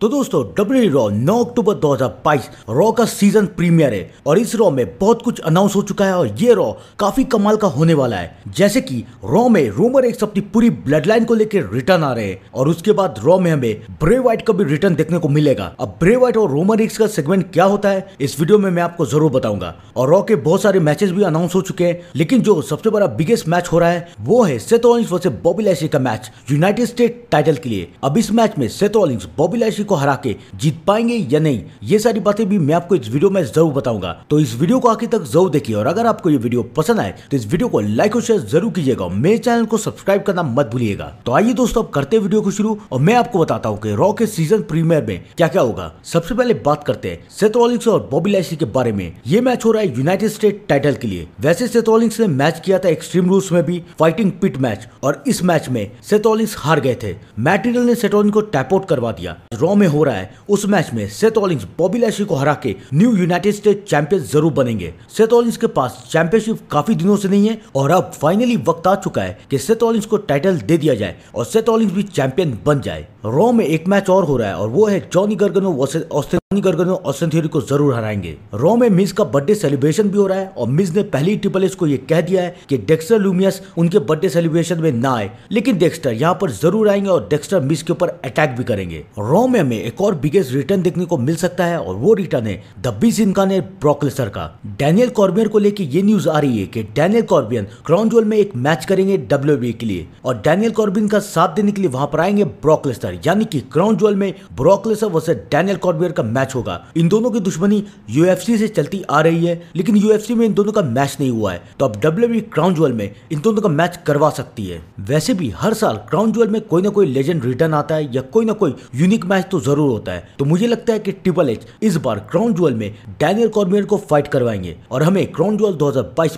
तो दोस्तों W Raw 9 अक्टूबर 2022 रॉ का सीजन प्रीमियर है और इस रॉ में बहुत कुछ अनाउंस हो चुका है और ये रॉ काफी कमाल का होने वाला है जैसे कि रॉ में रोमर एक अपनी पूरी ब्लड लाइन को लेकर रिटर्न आ रहे हैं और उसके बाद रॉ में हमें ब्रे व्हाइट का भी रिटर्न देखने को मिलेगा अब ब्रे व्हाइट और रोमर एक्स का सेगमेंट क्या होता है इस वीडियो में मैं आपको जरूर बताऊंगा और रॉ के बहुत सारे मैचेस भी अनाउंस हो चुके हैं लेकिन जो सबसे बड़ा बिगेस्ट मैच हो रहा है वो है सेतोलिंग्स वर्सेज बॉबी लैशली का मैच यूनाइटेड स्टेट टाइटल के लिए अब इस मैच में सेतोलिंग्स बॉबी लैशली को हरा के जीत पाएंगे या नहीं ये सारी बातें भी मैं आपको इस वीडियो में जरूर बताऊंगा तो इस वीडियो को आखिर तक जरूर देखिए और अगर आपको ये वीडियो पसंद आए तो इस वीडियो को लाइक और शेयर जरूर कीजिएगा मेरे चैनल को सब्सक्राइब करना मत भूलिएगा तो आइए दोस्तों अब करते वीडियो को शुरू और मैं आपको बताता हूँ की रॉ के सीजन प्रीमियर में क्या क्या होगा सबसे पहले बात करते हैं सेतोलिक्स और बॉबी लैसी के बारे में ये मैच हो रहा है यूनाइटेड स्टेट टाइटल के लिए वैसे सेतोलिक्स ने मैच किया था एक्सट्रीम रूल्स में भी फाइटिंग पिट मैच और इस मैच में सेतोलिक्स हार गए थे मैटेरियल ने सेटोलिन को टैपआउट करवा दिया रॉ में हो रहा है उस मैच में सेथ ऑलिंग्स बॉबी लैशी को हरा के न्यू यूनाइटेड स्टेट चैंपियन जरूर बनेंगे सेथ ऑलिंग्स के पास चैंपियनशिप काफी दिनों से नहीं है और अब फाइनली वक्त आ चुका है कि सेथ ऑलिंग्स को टाइटल दे दिया जाए और सेथ ऑलिंग्स भी चैंपियन बन जाए रॉ में एक मैच और हो रहा है और वो है जॉनी गर्गनो वर्सेज ऑस्टिन पानी गरगन ऑस्टिन थ्योरी को जरूर हराएंगे रॉ में मिस का बर्थडे सेलिब्रेशन भी हो रहा है और मिस ने पहली ट्रिपल एस को यह कह दिया है कि डेक्स्टर लुमियस उनके बर्थडे सेलिब्रेशन में ना आए लेकिन डेक्स्टर यहाँ पर जरूर आएंगे और डेक्स्टर मिस के ऊपर अटैक भी करेंगे रॉ में हमें एक और बिगेस्ट रिटर्न देखने को मिल सकता है और वो रिटर्न है द बी सिंकान है ब्रोकलेसर का डैनियल कॉर्बियर को लेकर ये न्यूज आ रही है की डैनियल कॉर्बियन क्राउन जोल में एक मैच करेंगे डब्ल्यू e के लिए और डैनियल कॉर्बियन का साथ देने के लिए वहां पर आएंगे ब्रोकलेसर यानी कि क्राउन जोल में ब्रोकलेसर वर्सेज डैनियल कॉर्बियर का मैच होगा इन दोनों की दुश्मनी यूएफसी से चलती आ रही है लेकिन यूएफसी में इन दोनों का मैच नहीं हुआ है तो अब डब्ल्यू क्राउन ज्वेल में इन दोनों का मैच करवा सकती है वैसे भी हर साल क्राउन ज्वेल में कोई ना कोई लेजेंड रिटर्न आता है या कोई ना कोई यूनिक मैच तो जरूर होता है तो मुझे लगता है की ट्रिपल एच इस बार क्राउन ज्वेल में डैनियल कॉर्मियर को फाइट करवाएंगे और हमें क्राउन ज्वेल दो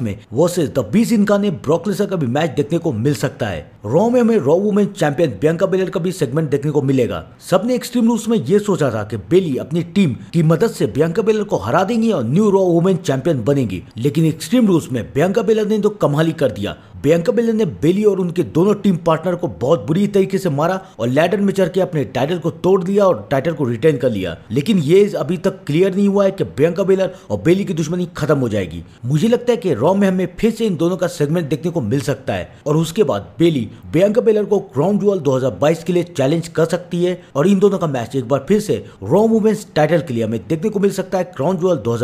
में वर्सेज द बीस इनका ने ब्रॉकलेसर का भी मैच देखने को मिल सकता है रॉ में हमें Raw women champion Bianca Belair का भी सेगमेंट देखने को मिलेगा सबने एक्सट्रीम रूल्स में यह सोचा था कि बेली अपनी टीम की मदद से बियंका बेलर को हरा देंगी और न्यू रॉ वुमेन चैंपियन बनेगी लेकिन एक्सट्रीम रूल्स में बियंका बेलर ने तो कमाली कर दिया बियंका बेले ने बेली और उनके दोनों टीम पार्टनर को बहुत बुरी तरीके से मारा और लैडर में चढ़ के अपने टाइटल को तोड़ दिया और टाइटल को रिटेन कर लिया लेकिन ये अभी तक क्लियर नहीं हुआ है कि बियंका बेलर और बेली की दुश्मनी खत्म हो जाएगी मुझे लगता है कि रॉ में हमें फिर से इन दोनों का सेगमेंट देखने को मिल सकता है और उसके बाद बेली बियंका बेलर को क्राउन जुअल दो के लिए चैलेंज कर सकती है और इन दोनों का मैच एक बार फिर से रॉ वुमेन्स टाइटल के लिए हमें देखने को मिल सकता है क्राउन जुअल दो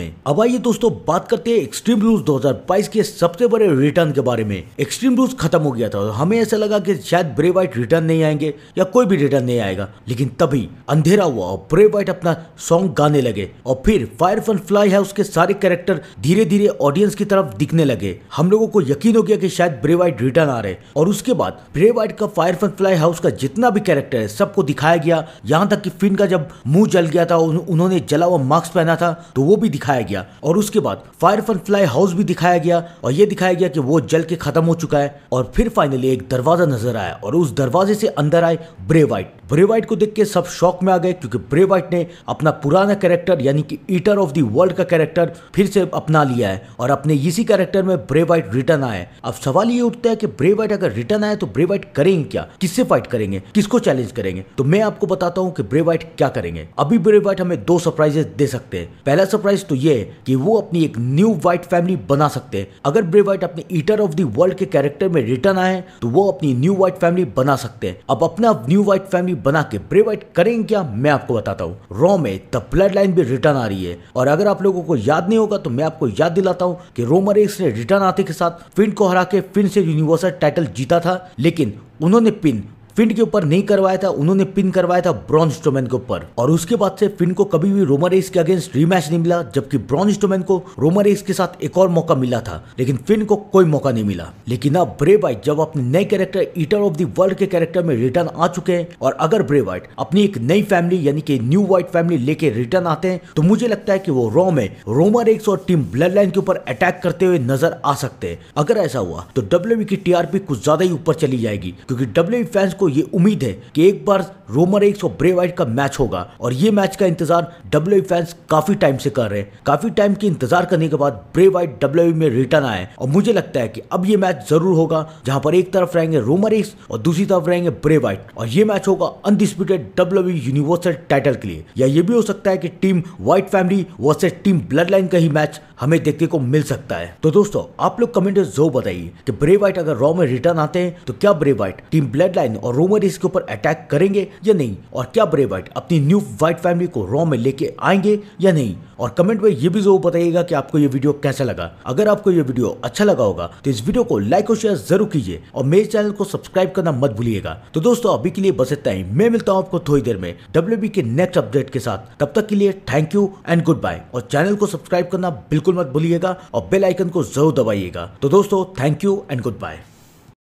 में अब आइए दोस्तों बात करते हैं एक्सट्रीम रूल्स 2022 के सबसे बड़े रिटर्न के बारे बारे में एक्सट्रीम रूल्स खत्म हो गया था और हमें ऐसा लगा कि शायद ब्रे वाइट रिटर्न नहीं आएंगे या कोई भी रिटर्न नहीं आएगा लेकिन तभी अंधेरा हुआ और ब्रे वाइट अपना सॉन्ग गाने लगे और फिर फायर फन फ्लाई है उसके सारे कैरेक्टर धीरे धीरे ऑडियंस की तरफ दिखने लगे हम लोगों को यकीन हो गया कि शायद ब्रे वाइट रिटर्न आ रहे और उसके बाद ब्रे वाइट का फायर फन फ्लाई हाउस का जितना भी कैरेक्टर है सबको दिखाया गया यहाँ तक कि फिन का जब मुंह जल गया था उन्होंने जला हुआ मास्क पहना था तो वो भी दिखाया गया और उसके बाद फायर फन फ्लाई हाउस भी दिखाया गया और ये दिखाया गया कि वो जल करके खत्म हो चुका है और फिर फाइनली एक दरवाजा नजर आया और उस दरवाजे से अंदर आए ब्रे वाइट ब्रे वाइट को देख के सब शौक में आ गए क्योंकि ब्रे वाइट ने अपना पुराना कैरेक्टर यानी कि ईटर ऑफ दी वर्ल्ड का कैरेक्टर फिर से अपना लिया है और अपने इसी कैरेक्टर में वाइट रिटर्न आए अब सवाल ये उठता है कि वाइट अगर रिटर्न आया तो वाइट करेंगे क्या किससे फाइट करेंगे किसको चैलेंज करेंगे तो मैं आपको बताता हूँ कि वाइट क्या करेंगे अभी ब्रे वाइट हमें दो सरप्राइजेस दे सकते हैं पहला सरप्राइज तो ये की कि वो अपनी एक न्यू व्हाइट फैमिली बना सकते हैं अगर वाइट अपने ईटर ऑफ दी वर्ल्ड के कैरेक्टर में रिटर्न आए तो वो अपनी न्यू व्हाइट फैमिली बना सकते हैं अब अपना न्यू व्हाइट फैमिली बना के प्रोवाइड करेंगे क्या मैं आपको बताता हूँ रो में द ब्लड लाइन भी रिटर्न आ रही है और अगर आप लोगों को याद नहीं होगा तो मैं आपको याद दिलाता हूँ कि रोमर एक्स ने रिटर्न आते के साथ फिन को हरा के फिन से यूनिवर्सल टाइटल जीता था लेकिन उन्होंने पिन फिन के ऊपर नहीं करवाया था उन्होंने पिन करवाया था ब्रॉन्ज स्टोमैन के ऊपर और उसके बाद से फिन को कभी भी रोमर रेस के अगेंस्ट रीमैच नहीं मिला जबकि ब्रॉन्ज स्टोमैन को रोमर रेस के साथ एक और मौका मिला था लेकिन फिन को कोई मौका नहीं मिला लेकिन अब ब्रेव वाइट जब अपने नए कैरेक्टर ईटर ऑफ वर्ल्ड के कैरेक्टर में रिटर्न आ चुके हैं और अगर ब्रे वाइट अपनी एक नई फैमिली यानी कि न्यू व्हाइट फैमिली लेके रिटर्न आते हैं तो मुझे लगता है कि वो रॉ में रोमर एक्स और टीम ब्लड लाइन के ऊपर अटैक करते हुए नजर आ सकते हैं अगर ऐसा हुआ तो डब्ल्यू e की टीआरपी कुछ ज्यादा ही ऊपर चली जाएगी क्योंकि डब्ल्यू फैंस e को दोस्तों ये उम्मीद है कि एक बार रोमर एक्स और ब्रे वाइट का मैच होगा और ये मैच का इंतजार डब्ल्यू फैंस काफी टाइम से कर रहे हैं काफी टाइम के इंतजार करने के बाद ब्रे वाइट डब्ल्यू में रिटर्न आए और मुझे लगता है कि अब ये मैच जरूर होगा जहां पर एक तरफ रहेंगे रोमर एक्स और दूसरी तरफ रहेंगे ब्रे वाइट और ये मैच होगा अनडिस्प्यूटेड डब्ल्यू यूनिवर्सल टाइटल के लिए या ये भी हो सकता है कि team Wyatt family versus team bloodline का ही मैच हमें देखने को मिल सकता है तो दोस्तों आप लोग कमेंट में जो बताइए कि ब्रे वाइट अगर रॉ में रिटर्न आते हैं तो क्या Bray Wyatt team bloodline और रोमन इसके ऊपर अटैक करेंगे या नहीं और क्या ब्रे वाइट अपनी न्यू वाइट फैमिली को रॉ में लेके आएंगे या नहीं और कमेंट में ये भी जरूर बताइएगा कि आपको ये वीडियो कैसा लगा अगर आपको ये वीडियो अच्छा लगा होगा तो इस वीडियो को लाइक और शेयर जरूर कीजिए और मेरे चैनल को सब्सक्राइब करना मत भूलिएगा तो दोस्तों अभी के लिए बस इतना ही मैं मिलता हूँ आपको थोड़ी देर में डब्ल्यू के नेक्स्ट अपडेट के साथ तब तक के लिए thank you and good bye और चैनल को सब्सक्राइब करना बिल्कुल मत भूलिएगा और बेलाइकन को जरूर दबाइएगा तो दोस्तों thank you and good bye